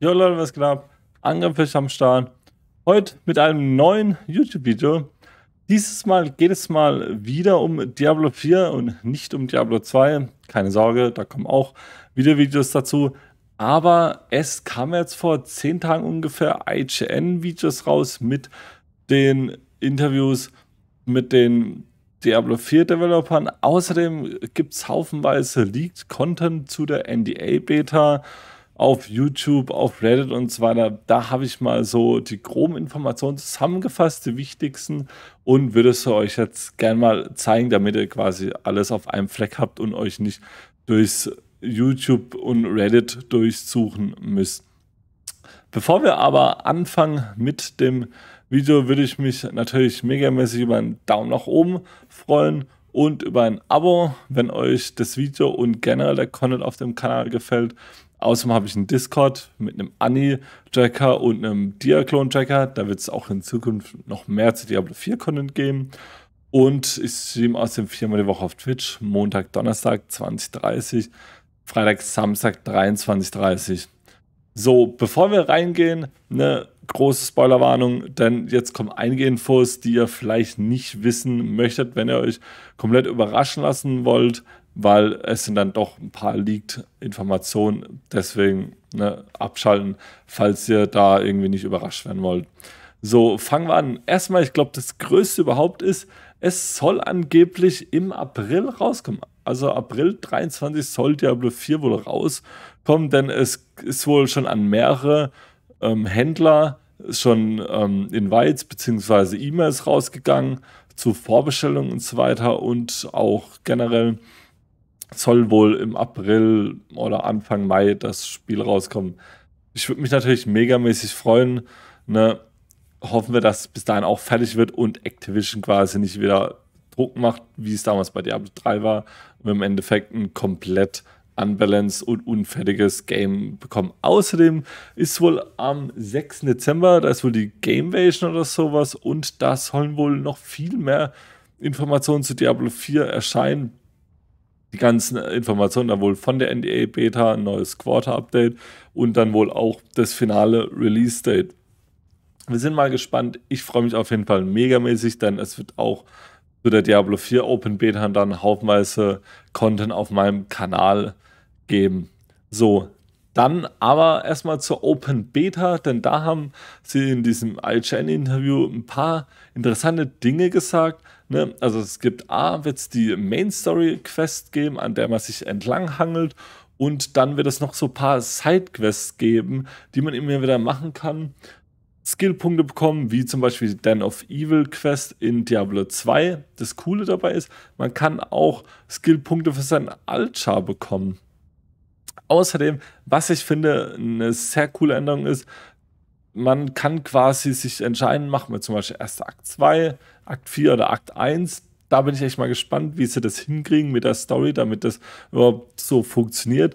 Jo Leute, was geht ab? Angrifffisch am Start. Heute mit einem neuen YouTube-Video. Dieses Mal geht es mal wieder um Diablo 4 und nicht um Diablo 2. Keine Sorge, da kommen auch wieder Videos dazu. Aber es kam jetzt vor 10 Tagen ungefähr IGN-Videos raus mit den Interviews mit den Diablo 4 Developern. Außerdem gibt es haufenweise Leaked Content zu der NDA-Beta auf YouTube, auf Reddit und so weiter. Da habe ich mal so die groben Informationen zusammengefasst, die wichtigsten, und würde es euch jetzt gerne mal zeigen, damit ihr quasi alles auf einem Fleck habt und euch nicht durchs YouTube und Reddit durchsuchen müsst. Bevor wir aber anfangen mit dem Video, würde ich mich natürlich megamäßig über einen Daumen nach oben freuen und über ein Abo, wenn euch das Video und generell der Content auf dem Kanal gefällt Außerdem habe ich einen Discord mit einem Annie-Tracker und einem Diaclone-Tracker. Da wird es auch in Zukunft noch mehr zu Diablo 4 Content geben. Und ich streame außerdem viermal die Woche auf Twitch. Montag, Donnerstag 20.30 Freitag, Samstag 23.30 So, bevor wir reingehen, eine große Spoilerwarnung, denn jetzt kommen einige Infos, die ihr vielleicht nicht wissen möchtet, wenn ihr euch komplett überraschen lassen wollt weil es sind dann doch ein paar Leaked-Informationen. Deswegen ne, abschalten, falls ihr da irgendwie nicht überrascht werden wollt. So, fangen wir an. Erstmal, ich glaube, das Größte überhaupt ist, es soll angeblich im April rauskommen. Also April 23 soll Diablo 4 wohl rauskommen, denn es ist wohl schon an mehrere ähm, Händler schon ähm, Invites bzw. E-Mails rausgegangen zu Vorbestellungen und so weiter und auch generell soll wohl im April oder Anfang Mai das Spiel rauskommen. Ich würde mich natürlich megamäßig freuen. Ne? Hoffen wir, dass es bis dahin auch fertig wird und Activision quasi nicht wieder Druck macht, wie es damals bei Diablo 3 war. Und wir im Endeffekt ein komplett unbalanced und unfertiges Game bekommen. Außerdem ist wohl am 6. Dezember, da ist wohl die Gamevasion oder sowas und da sollen wohl noch viel mehr Informationen zu Diablo 4 erscheinen, die ganzen Informationen dann wohl von der NDA Beta, ein neues Quarter Update und dann wohl auch das finale Release Date. Wir sind mal gespannt. Ich freue mich auf jeden Fall megamäßig, denn es wird auch zu der Diablo 4 Open Beta dann haufenweise Content auf meinem Kanal geben. So, dann aber erstmal zur Open Beta, denn da haben sie in diesem IGN-Interview ein paar interessante Dinge gesagt. Ne? Also es gibt A, wird es die Main Story Quest geben, an der man sich entlang hangelt. Und dann wird es noch so ein paar Side-Quests geben, die man immer wieder machen kann. Skillpunkte bekommen, wie zum Beispiel die Den of Evil Quest in Diablo 2. Das Coole dabei ist, man kann auch Skillpunkte für seinen Altschar bekommen. Außerdem, was ich finde, eine sehr coole Änderung ist, man kann quasi sich entscheiden, machen wir zum Beispiel erst Akt 2, Akt 4 oder Akt 1. Da bin ich echt mal gespannt, wie sie das hinkriegen mit der Story, damit das überhaupt so funktioniert.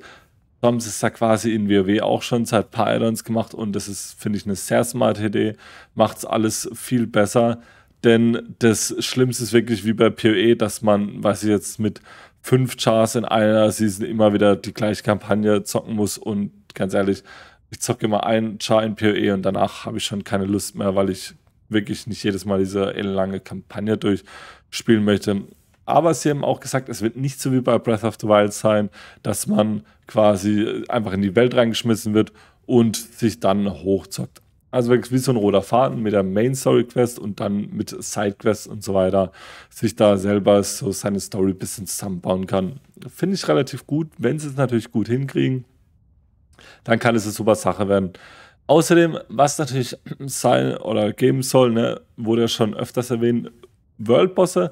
So haben sie es da quasi in WoW auch schon seit ein paar Addons gemacht und das ist, finde ich, eine sehr smarte Idee. Macht es alles viel besser, denn das Schlimmste ist wirklich wie bei PoE, dass man, weiß ich jetzt, mit fünf Chars in einer Season immer wieder die gleiche Kampagne zocken muss und ganz ehrlich, ich zocke immer einen Char in PoE und danach habe ich schon keine Lust mehr, weil ich wirklich nicht jedes Mal diese lange Kampagne durchspielen möchte. Aber sie haben auch gesagt, es wird nicht so wie bei Breath of the Wild sein, dass man quasi einfach in die Welt reingeschmissen wird und sich dann hochzockt also wirklich wie so ein roter Faden mit der Main Story Quest und dann mit Side Quests und so weiter, sich da selber so seine Story ein bisschen zusammenbauen kann. Finde ich relativ gut. Wenn sie es natürlich gut hinkriegen, dann kann es eine super Sache werden. Außerdem, was natürlich sein oder geben soll, ne, wurde ja schon öfters erwähnt, World Bosse.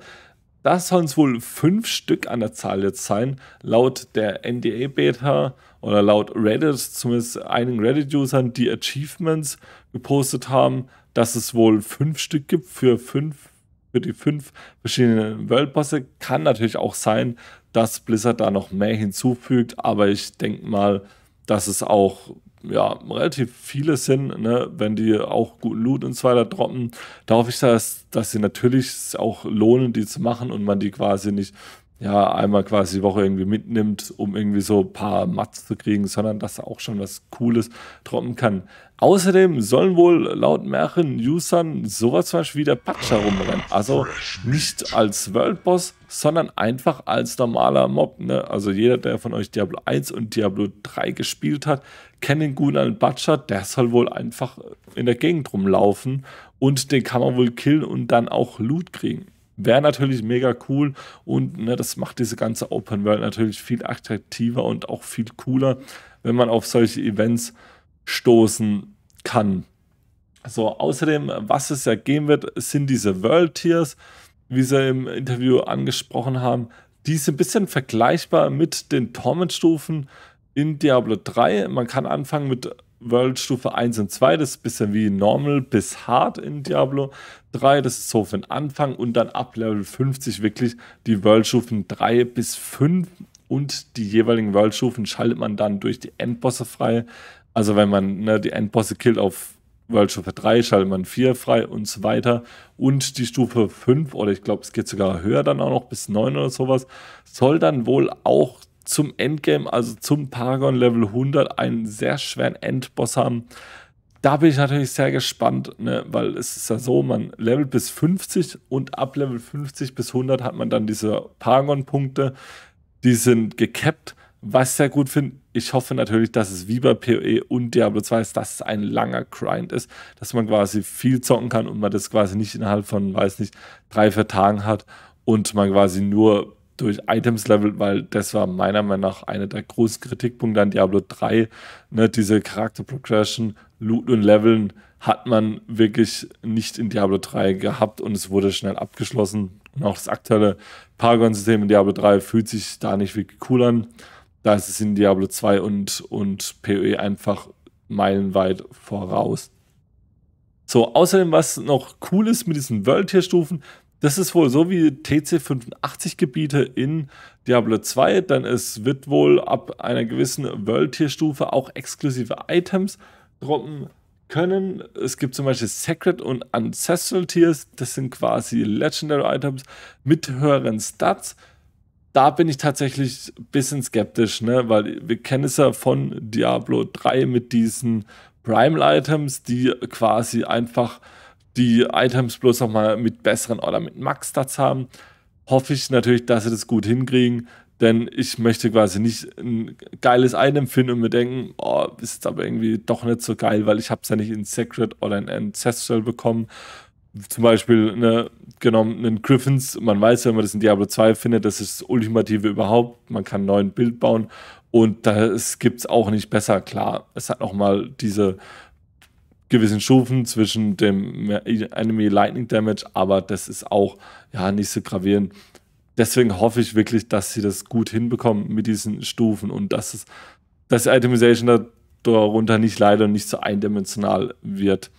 Das sollen es wohl fünf Stück an der Zahl jetzt sein, laut der NDA-Beta oder laut Reddit, zumindest einigen Reddit-Usern, die Achievements gepostet haben, dass es wohl fünf Stück gibt für fünf für die fünf verschiedenen Worldbosse. Kann natürlich auch sein, dass Blizzard da noch mehr hinzufügt, aber ich denke mal, dass es auch ja, relativ viele sind, ne, wenn die auch guten Loot und so weiter droppen. Da hoffe ich, dass, dass sie natürlich auch lohnen, die zu machen und man die quasi nicht ja, einmal quasi die Woche irgendwie mitnimmt, um irgendwie so ein paar Mats zu kriegen, sondern dass auch schon was Cooles droppen kann. Außerdem sollen wohl laut mehreren Usern sowas zum Beispiel wie der Patscher rumrennen. Also nicht als World Boss, sondern einfach als normaler Mob. Ne? Also jeder, der von euch Diablo 1 und Diablo 3 gespielt hat, kennen Gunan Butcher, der soll wohl einfach in der Gegend rumlaufen und den kann man wohl killen und dann auch Loot kriegen. Wäre natürlich mega cool und ne, das macht diese ganze Open World natürlich viel attraktiver und auch viel cooler, wenn man auf solche Events stoßen kann. So, außerdem, was es ja geben wird, sind diese World Tiers, wie sie im Interview angesprochen haben. Die sind ein bisschen vergleichbar mit den Torment-Stufen, in Diablo 3. Man kann anfangen mit World Stufe 1 und 2. Das ist ein bisschen wie Normal bis Hard in Diablo 3. Das ist so für den Anfang und dann ab Level 50 wirklich die World Stufen 3 bis 5 und die jeweiligen World Stufen schaltet man dann durch die Endbosse frei. Also wenn man ne, die Endbosse killt auf World Stufe 3 schaltet man 4 frei und so weiter. Und die Stufe 5, oder ich glaube, es geht sogar höher dann auch noch bis 9 oder sowas, soll dann wohl auch zum Endgame, also zum Paragon Level 100, einen sehr schweren Endboss haben. Da bin ich natürlich sehr gespannt, ne? weil es ist ja so, man levelt bis 50 und ab Level 50 bis 100 hat man dann diese Paragon-Punkte, die sind gekappt, was ich sehr gut finde. Ich hoffe natürlich, dass es wie bei PoE und Diablo 2 ist, dass es ein langer Grind ist, dass man quasi viel zocken kann und man das quasi nicht innerhalb von, weiß nicht, drei, vier Tagen hat und man quasi nur durch Items-Level, weil das war meiner Meinung nach einer der großen Kritikpunkte an Diablo 3. Ne, diese Charakter-Progression, Loot und Leveln hat man wirklich nicht in Diablo 3 gehabt und es wurde schnell abgeschlossen. Und auch das aktuelle Paragon-System in Diablo 3 fühlt sich da nicht wirklich cool an. Da ist es in Diablo 2 und, und PoE einfach meilenweit voraus. So, außerdem, was noch cool ist mit diesen World-Tier-Stufen, das ist wohl so wie TC85-Gebiete in Diablo 2, denn es wird wohl ab einer gewissen World-Tier-Stufe auch exklusive Items droppen können. Es gibt zum Beispiel Sacred und Ancestral Tiers, das sind quasi Legendary Items mit höheren Stats. Da bin ich tatsächlich ein bisschen skeptisch, ne? weil wir kennen es ja von Diablo 3 mit diesen Primal Items, die quasi einfach die Items bloß nochmal mit besseren oder mit Max-Stats haben, hoffe ich natürlich, dass sie das gut hinkriegen. Denn ich möchte quasi nicht ein geiles Item finden und mir denken, oh, ist aber irgendwie doch nicht so geil, weil ich habe es ja nicht in Sacred oder in Ancestral bekommen. Zum Beispiel eine, genommen einen Griffins, man weiß, wenn man das in Diablo 2 findet, das ist das Ultimative überhaupt. Man kann einen neuen Bild bauen und das gibt es auch nicht besser. Klar, es hat nochmal diese gewissen Stufen zwischen dem Enemy Lightning Damage, aber das ist auch ja nicht so gravierend. Deswegen hoffe ich wirklich, dass sie das gut hinbekommen mit diesen Stufen und dass es dass die Itemization darunter nicht leider nicht so eindimensional wird.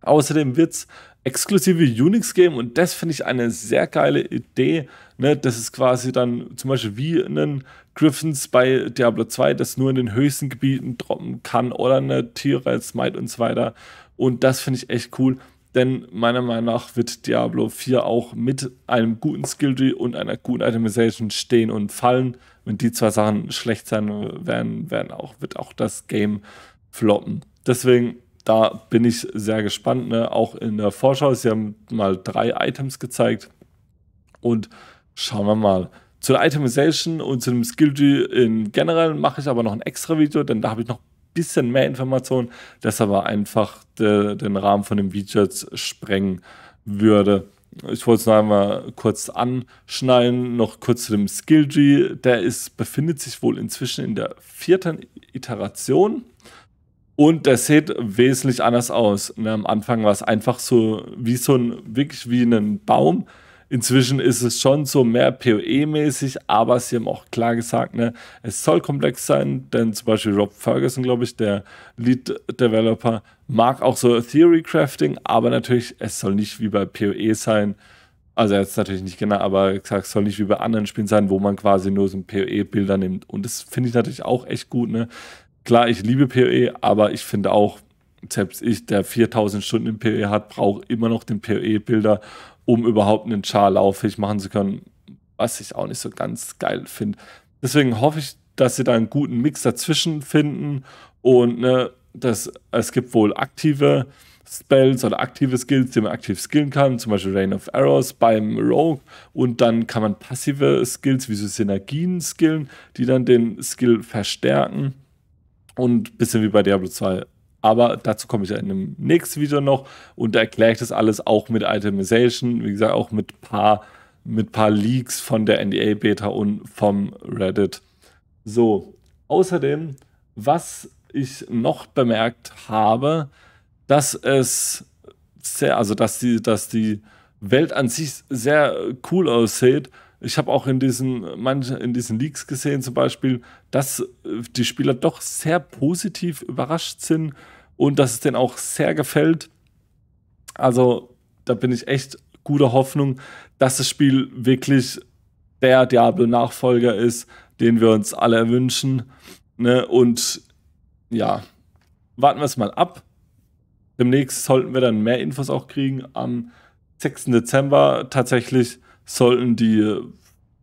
Außerdem wird es exklusive Unix-Game und das finde ich eine sehr geile Idee. Ne? Das ist quasi dann zum Beispiel wie ein Griffins bei Diablo 2, das nur in den höchsten Gebieten droppen kann oder eine Tiere, als Might und so weiter. Und das finde ich echt cool, denn meiner Meinung nach wird Diablo 4 auch mit einem guten Skilltree und einer guten Itemization stehen und fallen. Wenn die zwei Sachen schlecht sein werden, werden auch, wird auch das Game floppen. Deswegen da bin ich sehr gespannt. Ne? Auch in der Vorschau, sie haben mal drei Items gezeigt. Und schauen wir mal. Zur Itemization und zu dem Skill Tree in generell mache ich aber noch ein extra Video, denn da habe ich noch ein bisschen mehr Informationen, das aber einfach de, den Rahmen von dem Video jetzt sprengen würde. Ich wollte es noch einmal kurz anschneiden, noch kurz zu dem Skill Tree. Der ist, befindet sich wohl inzwischen in der vierten Iteration. Und das sieht wesentlich anders aus. Ne, am Anfang war es einfach so wie so ein, wirklich wie ein Baum. Inzwischen ist es schon so mehr PoE-mäßig, aber sie haben auch klar gesagt, ne, es soll komplex sein, denn zum Beispiel Rob Ferguson, glaube ich, der Lead-Developer, mag auch so Theory-Crafting, aber natürlich, es soll nicht wie bei PoE sein. Also jetzt natürlich nicht genau, aber gesagt, es soll nicht wie bei anderen Spielen sein, wo man quasi nur so ein PoE-Bilder nimmt. Und das finde ich natürlich auch echt gut, ne? klar, ich liebe PoE, aber ich finde auch, selbst ich, der 4000 Stunden im PoE hat, brauche immer noch den PoE-Bilder, um überhaupt einen Char lauffähig machen zu können, was ich auch nicht so ganz geil finde. Deswegen hoffe ich, dass sie da einen guten Mix dazwischen finden und ne, das, es gibt wohl aktive Spells oder aktive Skills, die man aktiv skillen kann, zum Beispiel Rain of Arrows beim Rogue. Und dann kann man passive Skills wie so Synergien skillen, die dann den Skill verstärken. Und ein bisschen wie bei Diablo 2. Aber dazu komme ich ja in dem nächsten Video noch und da erkläre ich das alles auch mit Itemization, wie gesagt, auch mit paar, mit paar Leaks von der NDA-Beta und vom Reddit. So, außerdem, was ich noch bemerkt habe, dass es sehr, also dass die, dass die Welt an sich sehr cool aussieht ich habe auch in diesen, manche, in diesen Leaks gesehen zum Beispiel, dass äh, die Spieler doch sehr positiv überrascht sind und dass es denen auch sehr gefällt. Also da bin ich echt guter Hoffnung, dass das Spiel wirklich der Diablo-Nachfolger ist, den wir uns alle wünschen. Ne? Und ja, warten wir es mal ab. Demnächst sollten wir dann mehr Infos auch kriegen. Am 6. Dezember tatsächlich sollten die,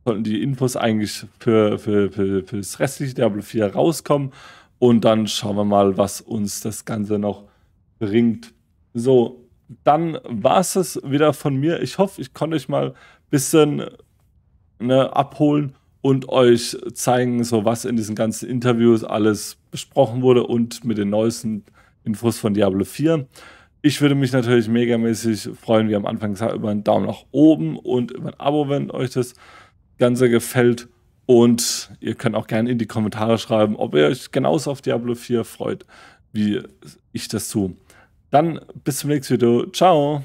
sollten die Infos eigentlich für, für, für, für das restliche Diablo 4 rauskommen. Und dann schauen wir mal, was uns das Ganze noch bringt. So, dann war es das wieder von mir. Ich hoffe, ich konnte euch mal ein bisschen ne, abholen und euch zeigen, so was in diesen ganzen Interviews alles besprochen wurde und mit den neuesten Infos von Diablo 4. Ich würde mich natürlich megamäßig freuen, wie am Anfang gesagt, über einen Daumen nach oben und über ein Abo, wenn euch das Ganze gefällt. Und ihr könnt auch gerne in die Kommentare schreiben, ob ihr euch genauso auf Diablo 4 freut, wie ich das tue. Dann bis zum nächsten Video. Ciao!